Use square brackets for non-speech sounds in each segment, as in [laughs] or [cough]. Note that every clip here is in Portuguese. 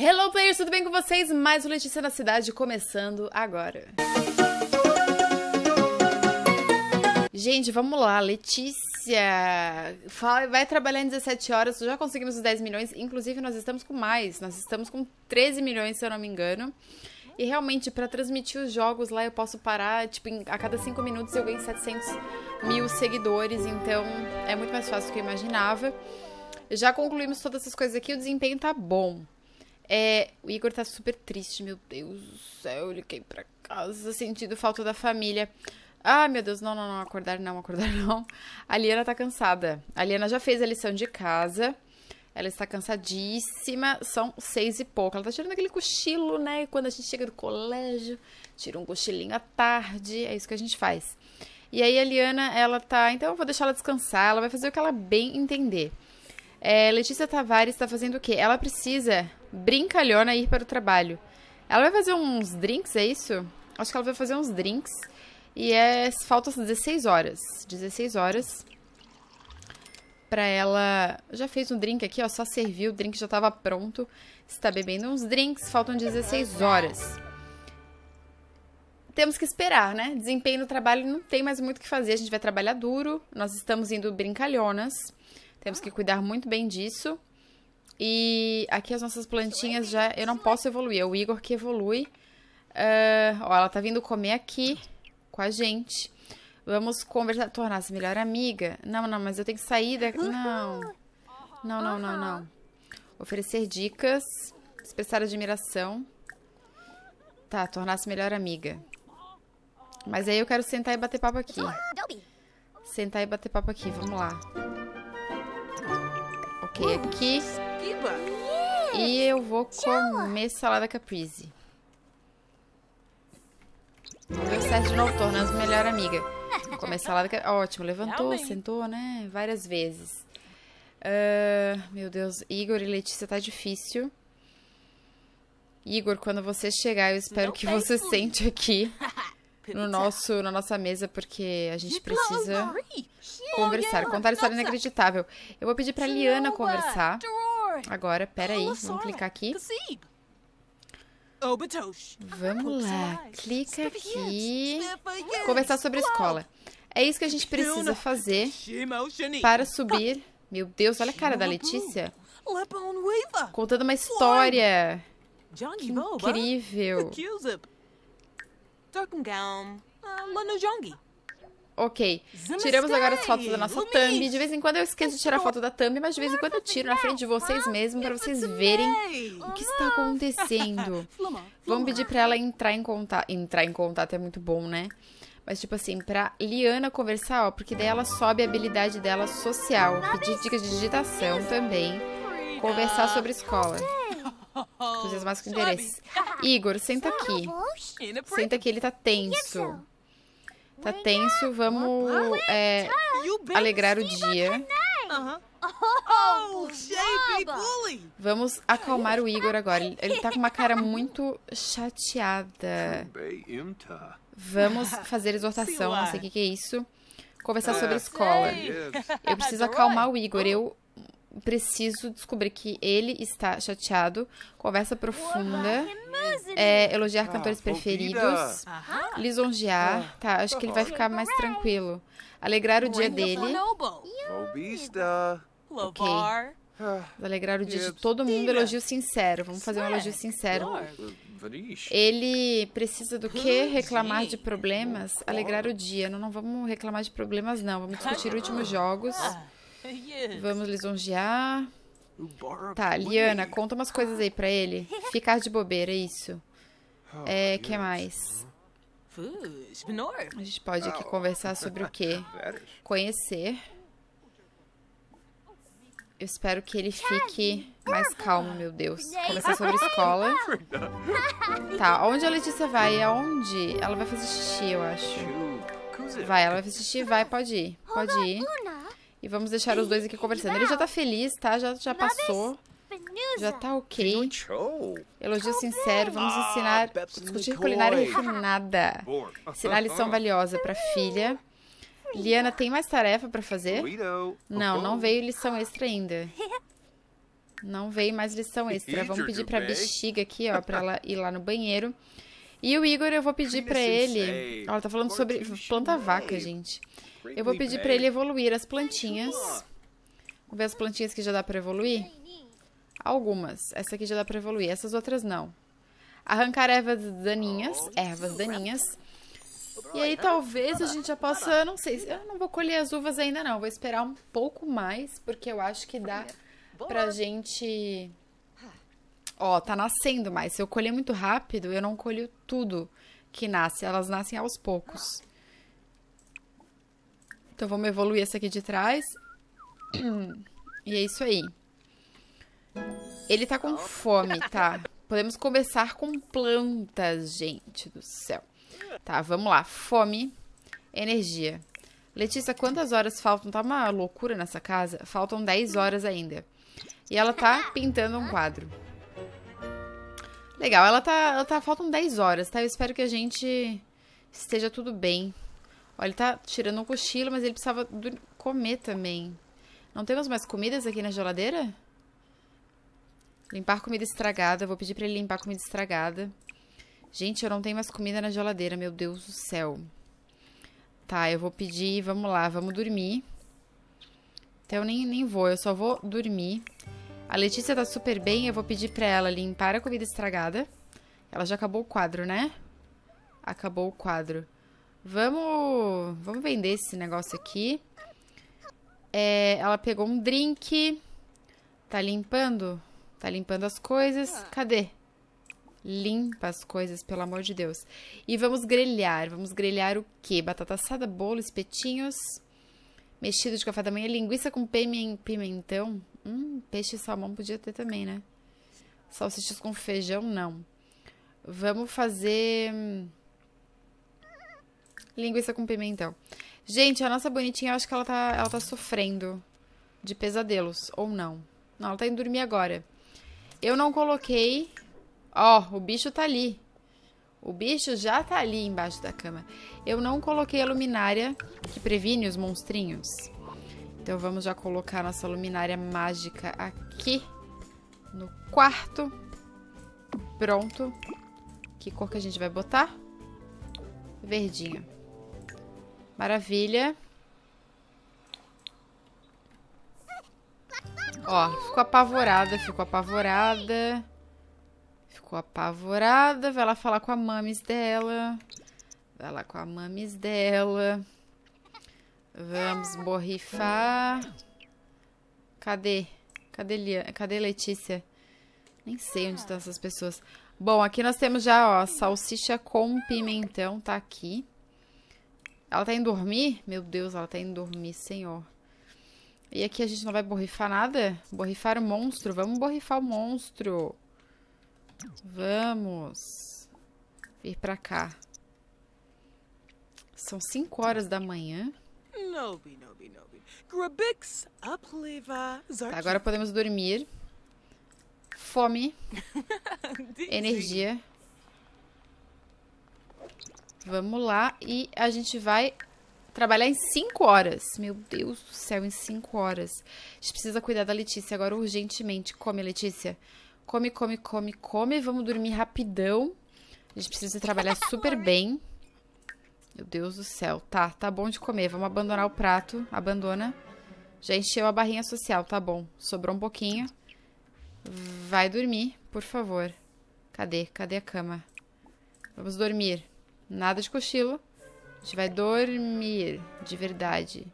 Hello players, tudo bem com vocês? Mais um Letícia na Cidade começando agora. Gente, vamos lá, Letícia. Fala, vai trabalhar em 17 horas, já conseguimos os 10 milhões, inclusive nós estamos com mais, nós estamos com 13 milhões, se eu não me engano. E realmente, para transmitir os jogos lá, eu posso parar, tipo, em, a cada 5 minutos eu ganho 700 mil seguidores, então é muito mais fácil do que eu imaginava. Já concluímos todas essas coisas aqui, o desempenho tá bom. É, o Igor tá super triste, meu Deus do céu, ele quer ir pra casa, sentindo falta da família. Ah, meu Deus, não, não, não, acordar não, acordar [laughs] não. A Liana tá cansada. A Liana já fez a lição de casa. Ela está cansadíssima, são seis e pouco. Ela tá tirando aquele cochilo, né? E quando a gente chega do colégio, tira um cochilinho à tarde, é isso que a gente faz. E aí a Liana, ela tá. Então eu vou deixar ela descansar, ela vai fazer o que ela bem entender. É, Letícia Tavares está fazendo o quê? Ela precisa brincalhona ir para o trabalho. Ela vai fazer uns drinks, é isso? Acho que ela vai fazer uns drinks. E é, faltam 16 horas. 16 horas pra ela... Já fez um drink aqui, ó. Só serviu, o drink já tava pronto. Está bebendo uns drinks, faltam 16 horas. Temos que esperar, né? Desempenho no trabalho não tem mais muito o que fazer. A gente vai trabalhar duro. Nós estamos indo brincalhonas. Temos que cuidar muito bem disso. E aqui as nossas plantinhas já... Eu não posso evoluir, é o Igor que evolui. Uh, ó, ela tá vindo comer aqui com a gente. Vamos conversar, tornar-se melhor amiga. Não, não, mas eu tenho que sair da... Não. Não, não, não, não. Oferecer dicas, expressar admiração. Tá, tornar-se melhor amiga. Mas aí eu quero sentar e bater papo aqui. Sentar e bater papo aqui, vamos lá. Ok, aqui... E eu vou comer salada caprese. Meu set de novo, tornando melhor amiga. Vou comer salada caprese. Ótimo, levantou, sentou, né? Várias vezes. Uh, meu Deus, Igor e Letícia tá difícil. Igor, quando você chegar, eu espero que você sente aqui [laughs] no nosso, na nossa mesa, porque a gente precisa conversar. Contar história inacreditável. Eu vou pedir pra Liana conversar. Agora, pera aí, vamos clicar aqui. Vamos lá, clica aqui. Conversar sobre escola. É isso que a gente precisa fazer para subir. Meu Deus, olha a cara da Letícia. Contando uma história. Que incrível. Ok. Tiramos agora as fotos da nossa thumb. De vez em quando eu esqueço de tirar foto da thumb, mas de vez em quando eu tiro na frente de vocês mesmo para vocês verem o que está acontecendo. [laughs] Vamos pedir para ela entrar em contato. Entrar em contato é muito bom, né? Mas, tipo assim, pra Liana conversar, ó, porque daí ela sobe a habilidade dela social. Pedir dicas de digitação é também. Conversar sobre escola. [laughs] mais com interesse. Igor, senta aqui. É senta aqui, ele tá tenso. Tá tenso, vamos é, alegrar o dia. Oh, oh, vamos acalmar o Igor agora. Ele tá com uma cara muito chateada. Vamos [laughs] fazer exortação, não sei o que, que é isso. Conversar é. sobre a escola. Eu preciso [laughs] tá acalmar o Igor. Eu preciso descobrir que ele está chateado. Conversa profunda. É, elogiar ah, cantores preferidos. Lisonjear. Ah, tá, acho que ele tá vai ficar mais tranquilo. Alegrar o dia dele. Ok. Ah, Alegrar o dia de todo mundo. Elogio sincero. Vamos fazer um elogio sincero. Ele precisa do que? Hum, reclamar de problemas? Alegrar o dia. Não, não vamos reclamar de problemas, não. Vamos discutir últimos jogos. Vamos lisonjear. Tá, Liana, conta umas coisas aí pra ele. Ficar de bobeira, é isso. Ah, é, que mais? A gente pode aqui ah, conversar sobre o quê? [laughs] Conhecer. Eu espero que ele fique mais calmo, meu Deus. Conversar sobre escola. [laughs] Tá, onde a Letícia vai? Aonde? Ela vai fazer xixi, eu acho. Vai, ela vai fazer xixi? Vai, pode ir. Pode ir. E vamos deixar os dois aqui conversando. Ele já tá feliz, tá? Já, já passou. Já tá ok. Elogio sincero, vamos ah, ensinar, discutir culinária refinada. Ensinar lição valiosa pra filha. Liana, tem mais tarefa pra fazer? Não, não oh. veio lição extra ainda. Não veio mais lição extra. Vamos pedir pra bexiga aqui, ó, pra ela ir lá no banheiro. E o Igor, eu vou pedir pra ele... Ó, ela tá falando sobre... Planta vaca, gente. Eu vou pedir para ele evoluir as plantinhas. Vamos ver as plantinhas que já dá para evoluir. Algumas. Essa aqui já dá para evoluir, essas outras não. Arrancar ervas daninhas. Ervas daninhas. E aí talvez a gente já possa, não sei, eu não vou colher as uvas ainda não, vou esperar um pouco mais, porque eu acho que dá pra gente... Ó, tá nascendo mais, se eu colher muito rápido, eu não colho tudo que nasce, elas nascem aos poucos. Então vamos evoluir essa aqui de trás. E é isso aí. Ele tá com fome, tá? Podemos começar com plantas, gente do céu. Tá, vamos lá. Fome, energia. Letícia, quantas horas faltam? Tá uma loucura nessa casa. Faltam 10 horas ainda. E ela tá pintando um quadro. Legal, ela tá, ela tá. Faltam 10 horas, tá? Eu espero que a gente esteja tudo bem Olha, ele tá tirando um cochilo, mas ele precisava comer também. Não temos mais comidas aqui na geladeira? Limpar comida estragada. vou pedir pra ele limpar comida estragada. Gente, eu não tenho mais comida na geladeira, meu Deus do céu. Tá, eu vou pedir, vamos lá, vamos dormir. Então eu nem, nem vou, eu só vou dormir. A Letícia tá super bem, eu vou pedir pra ela limpar a comida estragada. Ela já acabou o quadro, né? Acabou o quadro. Vamos, vamos vender esse negócio aqui. É, ela pegou um drink. Tá limpando? Tá limpando as coisas. Ah. Cadê? Limpa as coisas, pelo amor de Deus. E vamos grelhar. Vamos grelhar o quê? Batata assada, bolo, espetinhos. Mexido de café da manhã, linguiça com pimentão. Hum, peixe e salmão podia ter também, né? Salsichas com feijão, não. Vamos fazer hum, Linguiça com pimentão. Gente, a nossa bonitinha, eu acho que ela tá, ela tá sofrendo de pesadelos, ou não. Não, ela tá indo dormir agora. Eu não coloquei... Ó, oh, o bicho tá ali. O bicho já tá ali embaixo da cama. Eu não coloquei a luminária que previne os monstrinhos. Então vamos já colocar nossa luminária mágica aqui no quarto. Pronto. Que cor que a gente vai botar? Verdinho. Maravilha. Ó, ficou apavorada, ficou apavorada. Ficou apavorada. Vai lá falar com a mames dela. Vai lá com a mames dela. Vamos borrifar. Cadê? Cadê, Lia? Cadê Letícia? Nem sei onde estão essas pessoas. Bom, aqui nós temos já, ó, salsicha com pimentão, tá aqui. Ela tá indo dormir? Meu Deus, ela tá indo dormir, senhor. E aqui a gente não vai borrifar nada? Borrifar o monstro. Vamos borrifar o monstro. Vamos. Vir pra cá. São 5 horas da manhã. Tá, agora podemos dormir. Fome. [laughs] energia. Vamos lá e a gente vai trabalhar em 5 horas. Meu Deus do céu, em 5 horas. A gente precisa cuidar da Letícia agora urgentemente. Come, Letícia. Come, come, come, come. Vamos dormir rapidão. A gente precisa trabalhar [laughs] super bem. Meu Deus do céu. Tá, tá bom de comer. Vamos abandonar o prato. Abandona. Já encheu a barrinha social, tá bom. Sobrou um pouquinho. Vai dormir, por favor. Cadê? Cadê a cama? Vamos dormir. Nada de cochilo. A gente vai dormir, de verdade.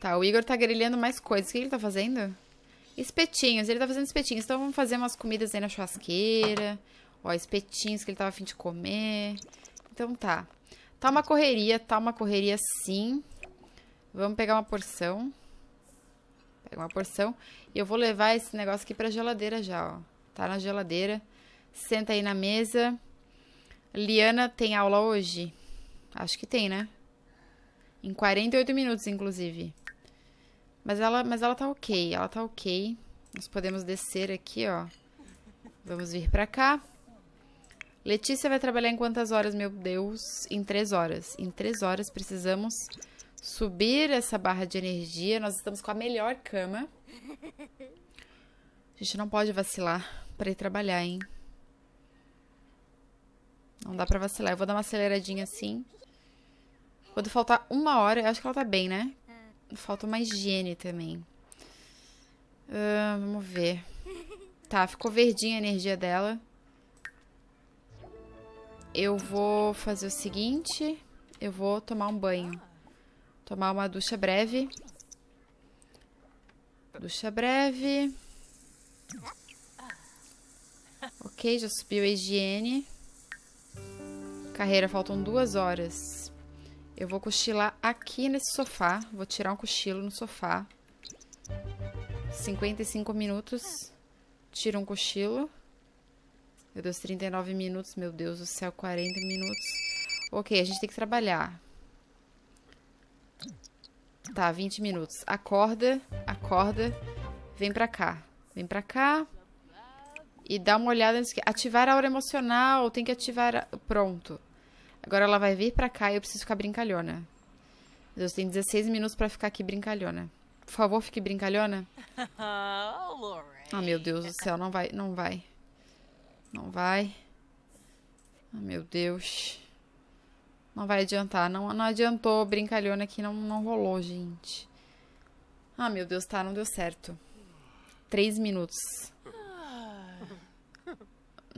Tá, o Igor tá grelhando mais coisas. O que ele tá fazendo? Espetinhos. Ele tá fazendo espetinhos. Então vamos fazer umas comidas aí na churrasqueira. Ó, espetinhos que ele tava afim de comer. Então tá. Tá uma correria, tá uma correria sim. Vamos pegar uma porção. Pega uma porção. E eu vou levar esse negócio aqui pra geladeira já, ó tá na geladeira. Senta aí na mesa. Liana tem aula hoje? Acho que tem, né? Em 48 minutos, inclusive. Mas ela, mas ela tá ok, ela tá ok. Nós podemos descer aqui, ó. Vamos vir pra cá. Letícia vai trabalhar em quantas horas, meu Deus? Em três horas. Em três horas precisamos subir essa barra de energia. Nós estamos com a melhor cama. A gente não pode vacilar para ir trabalhar, hein? Não dá pra vacilar. Eu vou dar uma aceleradinha assim. Quando faltar uma hora, eu acho que ela tá bem, né? Falta uma higiene também. Uh, vamos ver. Tá, ficou verdinha a energia dela. Eu vou fazer o seguinte. Eu vou tomar um banho. Tomar uma ducha breve. Ducha breve. Ok, já subiu a higiene. Carreira, faltam duas horas. Eu vou cochilar aqui nesse sofá. Vou tirar um cochilo no sofá. 55 minutos. Tiro um cochilo. Meu Deus, 39 minutos. Meu Deus do céu, 40 minutos. Ok, a gente tem que trabalhar. Tá, 20 minutos. Acorda, acorda. Vem pra cá. Vem pra cá e dá uma olhada antes que ativar a aura emocional, tem que ativar, a... pronto. Agora ela vai vir para cá e eu preciso ficar brincalhona. Deus tem 16 minutos para ficar aqui brincalhona. Por favor, fique brincalhona. [laughs] Oh, ah, oh, meu Deus do céu, não vai, não vai. Não vai. Ah, oh, meu Deus. Não vai adiantar, não, não adiantou brincalhona aqui, não, não rolou, gente. Ah, meu Deus, tá, não deu certo. Três minutos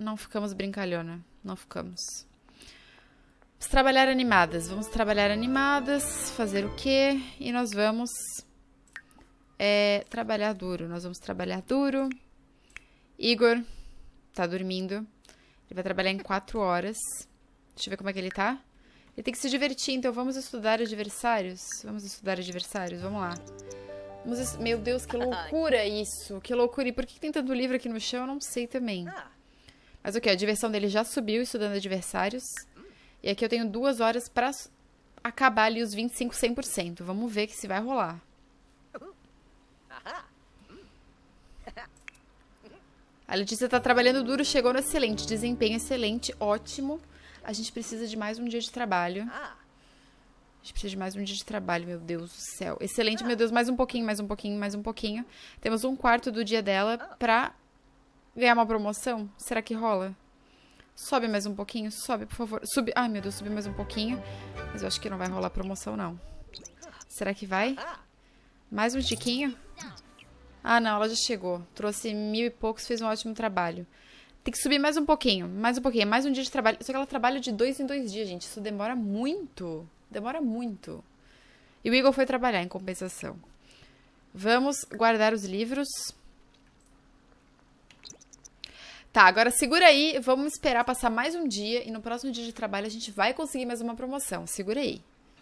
não ficamos brincalhona. Não ficamos. Vamos trabalhar animadas. Vamos trabalhar animadas, fazer o quê? E nós vamos é, trabalhar duro. Nós vamos trabalhar duro. Igor tá dormindo. Ele vai trabalhar em quatro horas. Deixa eu ver como é que ele tá. Ele tem que se divertir, então vamos estudar adversários? Vamos estudar adversários, vamos lá. Vamos, meu Deus, que loucura isso! Que loucura! E por que tem tanto livro aqui no chão? Eu não sei também. Ah. Mas o que? A diversão dele já subiu estudando adversários. E aqui eu tenho duas horas pra acabar ali os 25, 100%. Vamos ver que se vai rolar. A Letícia tá trabalhando duro, chegou no excelente. Desempenho excelente, ótimo. A gente precisa de mais um dia de trabalho. A gente precisa de mais um dia de trabalho, meu Deus do céu. Excelente, meu Deus, mais um pouquinho, mais um pouquinho, mais um pouquinho. Temos um quarto do dia dela pra ganhar uma promoção? Será que rola? Sobe mais um pouquinho, sobe, por favor. Sube. Ai, meu Deus, subi mais um pouquinho. Mas eu acho que não vai rolar promoção, não. Será que vai? Mais um tiquinho? Ah, não, ela já chegou. Trouxe mil e poucos, fez um ótimo trabalho. Tem que subir mais um pouquinho, mais um pouquinho, mais um dia de trabalho. Só que ela trabalha de dois em dois dias, gente. Isso demora muito. Demora muito. E o Igor foi trabalhar em compensação. Vamos guardar os livros. Tá, agora segura aí, vamos esperar passar mais um dia e no próximo dia de trabalho a gente vai conseguir mais uma promoção. Segura aí.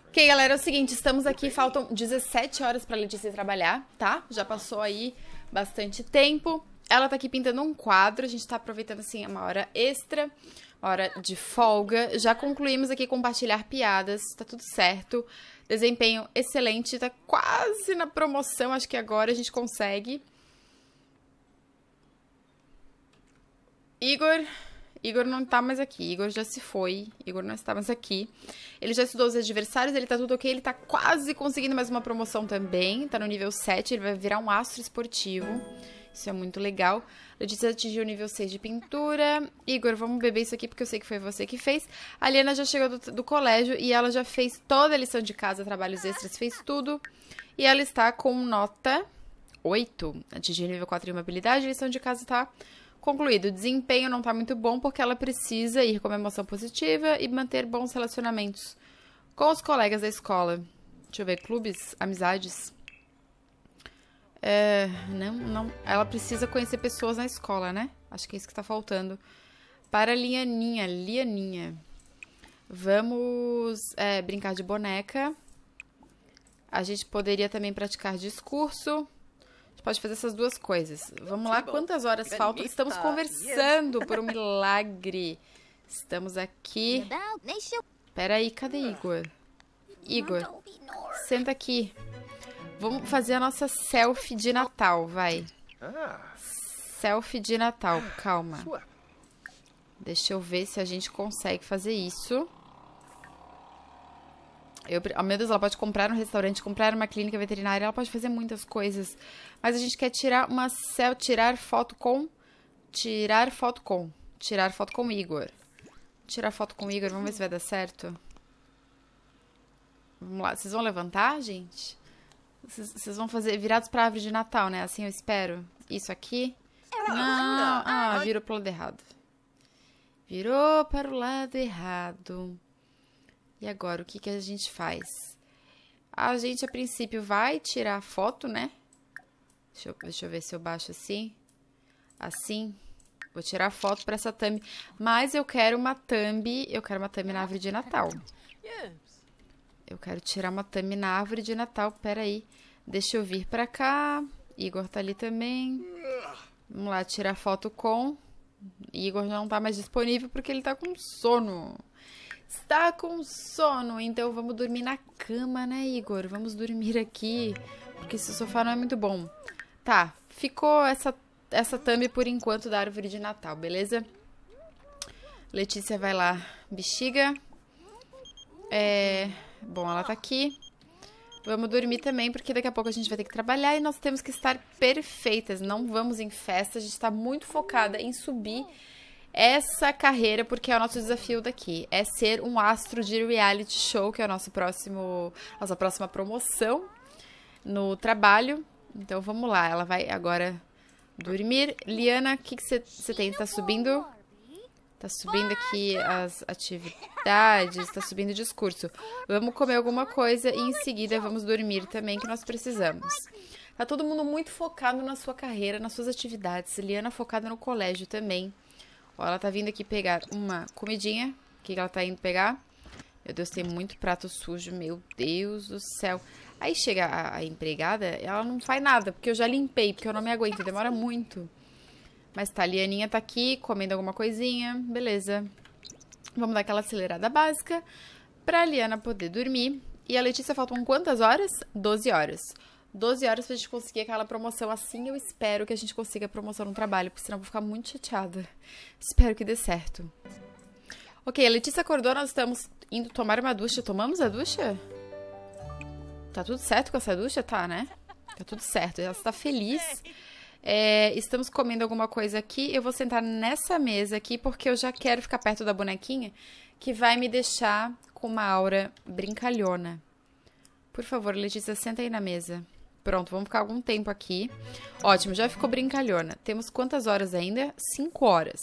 Ok, galera, é o seguinte, estamos aqui, faltam 17 horas pra Letícia trabalhar, tá? Já passou aí bastante tempo. Ela tá aqui pintando um quadro, a gente tá aproveitando, assim, é uma hora extra, hora de folga. Já concluímos aqui compartilhar piadas, tá tudo certo. Desempenho excelente, tá quase na promoção, acho que agora a gente consegue. Igor. Igor não tá mais aqui, Igor já se foi, Igor não está mais aqui. Ele já estudou os adversários, ele tá tudo ok, ele tá quase conseguindo mais uma promoção também, tá no nível 7, ele vai virar um astro esportivo. Isso é muito legal. Letícia atingiu o nível 6 de pintura. Igor, vamos beber isso aqui porque eu sei que foi você que fez. A Liana já chegou do, do, colégio e ela já fez toda a lição de casa, trabalhos extras, fez tudo. E ela está com nota 8. Atingiu o nível 4 de uma habilidade, a lição de casa tá Concluído, o desempenho não está muito bom porque ela precisa ir com uma emoção positiva e manter bons relacionamentos com os colegas da escola. Deixa eu ver, clubes, amizades. É, não, não. Ela precisa conhecer pessoas na escola, né? Acho que é isso que está faltando. Para Lianinha, Lianinha. Vamos é, brincar de boneca. A gente poderia também praticar discurso pode fazer essas duas coisas. Vamos lá, quantas horas faltam? Estamos conversando por um milagre. Estamos aqui. Peraí, cadê Igor? Igor, senta aqui. Vamos fazer a nossa selfie de Natal, vai. Ah. Selfie de Natal, calma. Deixa eu ver se a gente consegue fazer isso. Eu, ah, meu Deus, ela pode comprar um restaurante, comprar uma clínica veterinária, ela pode fazer muitas coisas. Mas a gente quer tirar uma tirar foto com, tirar foto com, tirar foto com o Igor. Tirar foto com o Igor, vamos ver se vai dar certo. Vamos lá, vocês vão levantar, gente? Vocês, vão fazer virados para árvore de Natal, né? Assim eu espero. Isso aqui. Não, ah, virou pro lado errado. Virou para o lado errado. E agora, o que, que a gente faz? A gente, a princípio, vai tirar a foto, né? Deixa eu, deixa eu ver se eu baixo assim. Assim. Vou tirar foto para essa thumb. Mas eu quero uma thumb... Eu quero uma thumb na árvore de Natal. Eu quero tirar uma thumb na árvore de Natal. Peraí. Deixa eu vir para cá. Igor tá ali também. Vamos lá, tirar foto com... Igor não tá mais disponível porque ele tá com sono está com sono, então vamos dormir na cama, né, Igor? Vamos dormir aqui, porque esse sofá não é muito bom. Tá, ficou essa, essa thumb por enquanto da árvore de Natal, beleza? Letícia vai lá, bexiga. É, bom, ela tá aqui. Vamos dormir também, porque daqui a pouco a gente vai ter que trabalhar e nós temos que estar perfeitas. Não vamos em festa, a gente está muito focada em subir essa carreira, porque é o nosso desafio daqui. É ser um astro de reality show, que é a nossa, próximo, nossa próxima promoção no trabalho. Então vamos lá, ela vai agora dormir. Liana, o que você tem? Tá subindo? Tá subindo aqui as atividades, tá subindo o discurso. Vamos comer alguma coisa e em seguida vamos dormir também, que nós precisamos. Tá todo mundo muito focado na sua carreira, nas suas atividades. Liana focada no colégio também. Ó, ela tá vindo aqui pegar uma comidinha. O que, que ela tá indo pegar? Meu Deus, tem muito prato sujo, meu Deus do céu. Aí chega a, a, empregada, ela não faz nada, porque eu já limpei, porque eu não me aguento, demora muito. Mas tá, a Lianinha tá aqui, comendo alguma coisinha, beleza. Vamos dar aquela acelerada básica pra Liana poder dormir. E a Letícia faltam quantas horas? 12 horas. 12 horas pra gente conseguir aquela promoção. Assim eu espero que a gente consiga a promoção no trabalho, porque senão eu vou ficar muito chateada. Espero que dê certo. Ok, a Letícia acordou, nós estamos indo tomar uma ducha. Tomamos a ducha? Tá tudo certo com essa ducha? Tá, né? Tá tudo certo. Ela está feliz. É, estamos comendo alguma coisa aqui. Eu vou sentar nessa mesa aqui, porque eu já quero ficar perto da bonequinha, que vai me deixar com uma aura brincalhona. Por favor, Letícia, senta aí na mesa. Pronto, vamos ficar algum tempo aqui. Ótimo, já ficou brincalhona. Temos quantas horas ainda? Cinco horas.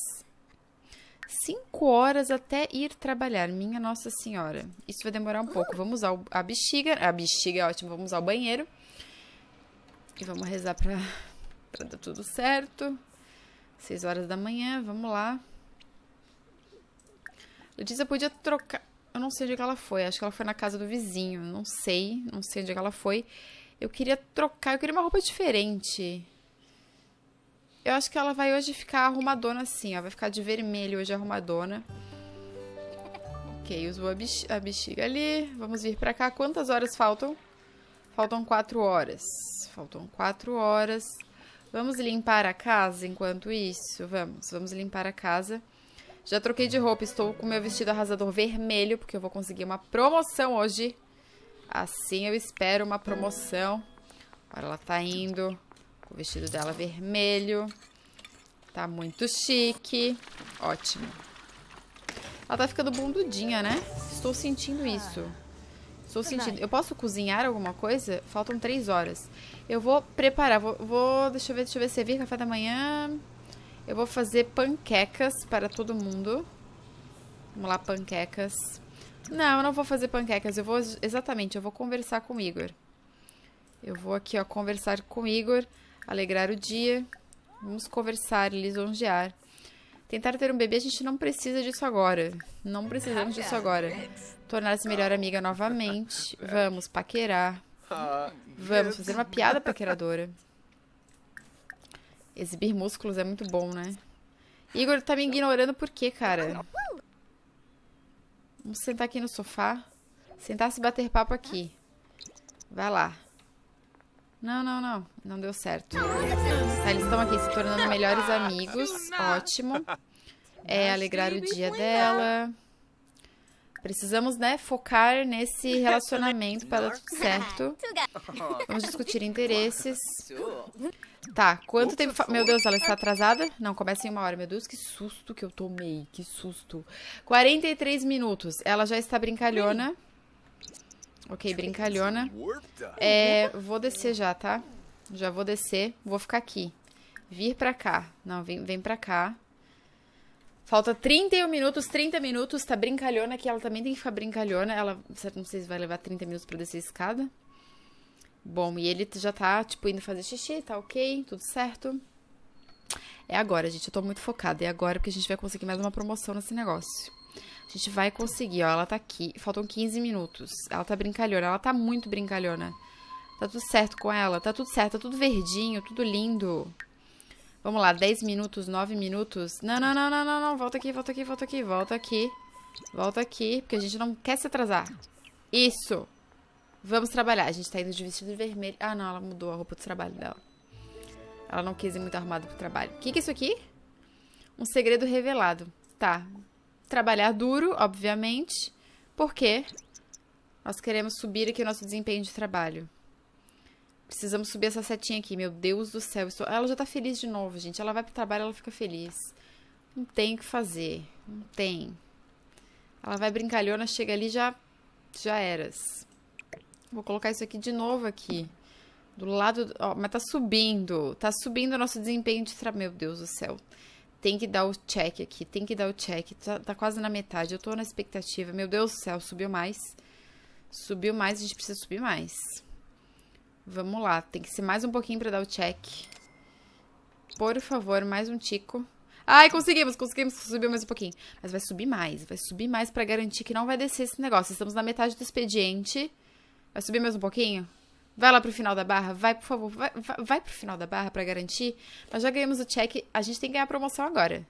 Cinco horas até ir trabalhar, minha nossa senhora. Isso vai demorar um pouco. Vamos usar a bexiga. A bexiga é ótimo, vamos usar o banheiro. E vamos rezar pra, pra dar tudo certo. Seis horas da manhã, vamos lá. Letícia podia trocar... Eu não sei onde é ela foi, acho que ela foi na casa do vizinho. Não sei, não sei onde é ela foi. Eu queria trocar, eu queria uma roupa diferente. Eu acho que ela vai hoje ficar arrumadona assim, ó. Vai ficar de vermelho hoje arrumadona. [laughs] Ok, usou a, bex a bexiga ali. Vamos vir pra cá. Quantas horas faltam? Faltam quatro horas. Faltam quatro horas. Vamos limpar a casa enquanto isso? Vamos, vamos limpar a casa. Já troquei de roupa, estou com meu vestido arrasador vermelho, porque eu vou conseguir uma promoção hoje. Assim eu espero uma promoção. Agora ela tá indo. O vestido dela vermelho. Tá muito chique. Ótimo. Ela tá ficando bundudinha, né? Estou sentindo isso. Estou sentindo. Eu posso cozinhar alguma coisa? Faltam três horas. Eu vou preparar. Vou, vou deixa eu ver, deixa eu ver. Servir café da manhã. Eu vou fazer panquecas para todo mundo. Vamos lá, panquecas. Não, eu não vou fazer panquecas. Eu vou exatamente, eu vou conversar com o Igor. Eu vou aqui, ó, conversar com o Igor, alegrar o dia. Vamos conversar, lisonjear. Tentar ter um bebê, a gente não precisa disso agora. Não precisamos disso agora. Tornar-se melhor amiga novamente. [laughs] É. Vamos paquerar. Ah, vamos fazer uma piada paqueradora. Exibir músculos é muito bom, né? Igor tá me ignorando por quê, cara? Vamos sentar aqui no sofá. Sentar se bater papo aqui. Vai lá. Não, não, não. Não deu certo. Tá, eles estão aqui se tornando melhores amigos. Ótimo. É alegrar o dia dela. Precisamos, né, focar nesse [laughs] relacionamento para dar tudo [laughs] certo. [laughs] Vamos discutir interesses. Tá, quanto tempo... Meu Deus, ela está atrasada? Não, começa em uma hora. Meu Deus, que susto que eu tomei. Que susto. 43 minutos. Ela já está brincalhona. Ok, brincalhona. É, vou descer já, tá? Já vou descer. Vou ficar aqui. Vir pra cá. Não, vem, vem pra cá. Falta 31 minutos, 30 minutos, tá brincalhona aqui. Ela também tem que ficar brincalhona. Ela, não sei se vai levar 30 minutos pra descer a escada. Bom, e ele já tá, tipo, indo fazer xixi, tá ok, tudo certo. É agora, gente, eu tô muito focada. É agora porque a gente vai conseguir mais uma promoção nesse negócio. A gente vai conseguir, ó, ela tá aqui. Faltam 15 minutos. Ela tá brincalhona, ela tá muito brincalhona. Tá tudo certo com ela, tá tudo certo, tá tudo verdinho, tudo lindo. Vamos lá, 10 minutos, 9 minutos. Não, não, não, não, não, não. Volta aqui, volta aqui, volta aqui, volta aqui. Volta aqui, porque a gente não quer se atrasar. Isso. Vamos trabalhar. A gente tá indo de vestido vermelho. Ah, não, ela mudou a roupa do trabalho dela. Ela não quis ir muito arrumada pro trabalho. O que, que é isso aqui? Um segredo revelado. Tá. Trabalhar duro, obviamente, porque nós queremos subir aqui o nosso desempenho de trabalho. Precisamos subir essa setinha aqui. Meu Deus do céu. Estou... Ela já tá feliz de novo, gente. Ela vai pro trabalho, ela fica feliz. Não tem o que fazer. Não tem. Ela vai brincalhona, chega ali já já eras. Vou colocar isso aqui de novo aqui. Do lado, ó, mas tá subindo. Tá subindo o nosso desempenho de trabalho. Meu Deus do céu. Tem que dar o check aqui, tem que dar o check. Tá, tá quase na metade. Eu tô na expectativa. Meu Deus do céu, subiu mais. Subiu mais, a gente precisa subir mais. Vamos lá, tem que ser mais um pouquinho para dar o check. Por favor, mais um tico. Ai, conseguimos, conseguimos, subir mais um pouquinho. Mas vai subir mais, vai subir mais para garantir que não vai descer esse negócio. Estamos na metade do expediente. Vai subir mais um pouquinho? Vai lá pro final da barra, vai, por favor, vai, vai, vai pro final da barra para garantir. Nós já ganhamos o check, a gente tem que ganhar a promoção agora.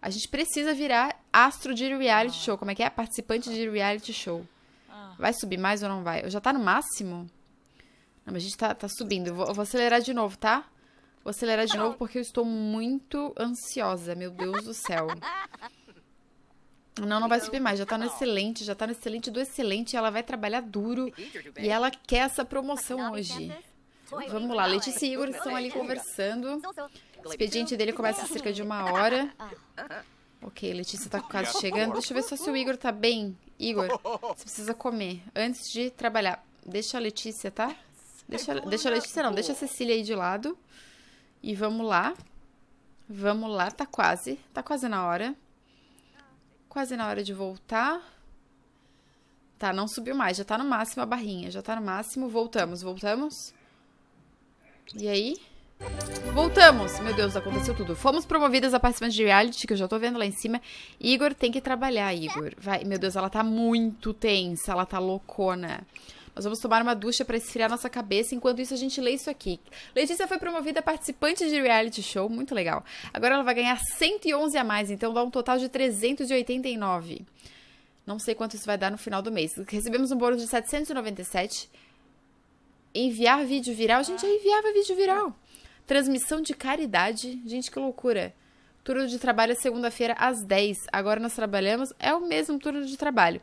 A gente precisa virar astro de reality ah. show. Como é que é? Participante de reality show. Ah. Vai subir mais ou não vai? Eu já tá no máximo? Não, mas a gente tá, tá subindo. Eu vou, eu vou acelerar de novo, tá? Vou acelerar de novo porque eu estou muito ansiosa. Meu Deus do céu. Não, não vai subir mais. Já tá no excelente, já tá no excelente do excelente. Ela vai trabalhar duro e ela quer essa promoção hoje. Vamos lá, Letícia e Igor estão ali conversando. O expediente dele começa cerca de uma hora. Ok, Letícia tá quase chegando. Deixa eu ver só se o Igor tá bem. Igor, você precisa comer antes de trabalhar. Deixa a Letícia, tá? Deixa, é deixa a Letícia, não, deixa a Cecília aí de lado. E vamos lá. Vamos lá, tá quase. Tá quase na hora. Quase na hora de voltar. Tá, não subiu mais. Já tá no máximo a barrinha. Já tá no máximo. Voltamos, voltamos. E aí? Voltamos! Meu Deus, aconteceu tudo. Fomos promovidas a participantes de reality, que eu já tô vendo lá em cima. Igor tem que trabalhar, Igor. Vai, meu Deus, ela tá muito tensa, ela tá loucona. Nós vamos tomar uma ducha para esfriar nossa cabeça, enquanto isso a gente lê isso aqui. Letícia foi promovida participante de reality show, muito legal. Agora ela vai ganhar 111 a mais, então dá um total de 389. Não sei quanto isso vai dar no final do mês. Recebemos um bônus de 797. Enviar vídeo viral, a gente, já enviava vídeo viral. Transmissão de caridade, gente, que loucura. Turno de trabalho é segunda-feira às 10. Agora nós trabalhamos, é o mesmo turno de trabalho.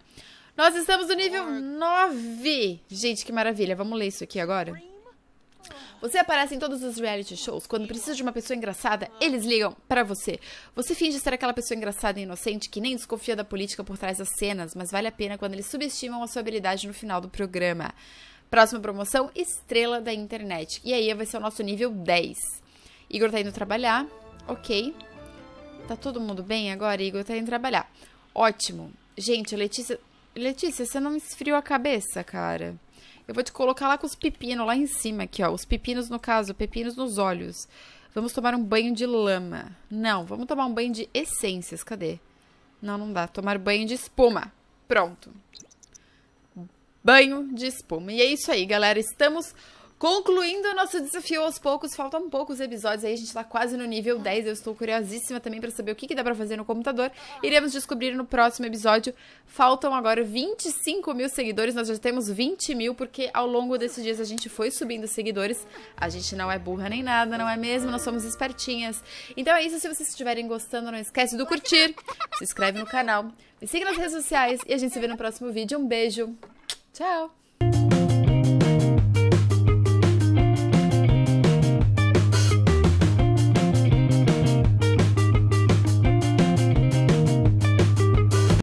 Nós estamos no nível 9. Gente, que maravilha. Vamos ler isso aqui agora. Você aparece em todos os reality shows. Quando precisa de uma pessoa engraçada, eles ligam para você. Você finge ser aquela pessoa engraçada e inocente que nem desconfia da política por trás das cenas, mas vale a pena quando eles subestimam a sua habilidade no final do programa. Próxima promoção, estrela da internet. E aí vai ser o nosso nível 10. Igor tá indo trabalhar. Ok. Tá todo mundo bem agora? Igor tá indo trabalhar. Ótimo. Gente, a Letícia Letícia, você não me esfriou a cabeça, cara. Eu vou te colocar lá com os pepinos, lá em cima, aqui, ó. Os pepinos, no caso, pepinos nos olhos. Vamos tomar um banho de lama. Não, vamos tomar um banho de essências. Cadê? Não, não dá. Tomar banho de espuma. Pronto. Banho de espuma. E é isso aí, galera. Estamos Concluindo o nosso desafio aos poucos, faltam poucos episódios aí, a gente tá quase no nível 10. Eu estou curiosíssima também para saber o que, que dá para fazer no computador. Iremos descobrir no próximo episódio. Faltam agora 25 mil seguidores, nós já temos 20 mil, porque ao longo desses dias a gente foi subindo seguidores. A gente não é burra nem nada, não é mesmo? Nós somos espertinhas. Então é isso, se vocês estiverem gostando, não esquece do curtir, se inscreve no canal, me siga nas redes sociais e a gente se vê no próximo vídeo. Um beijo, tchau!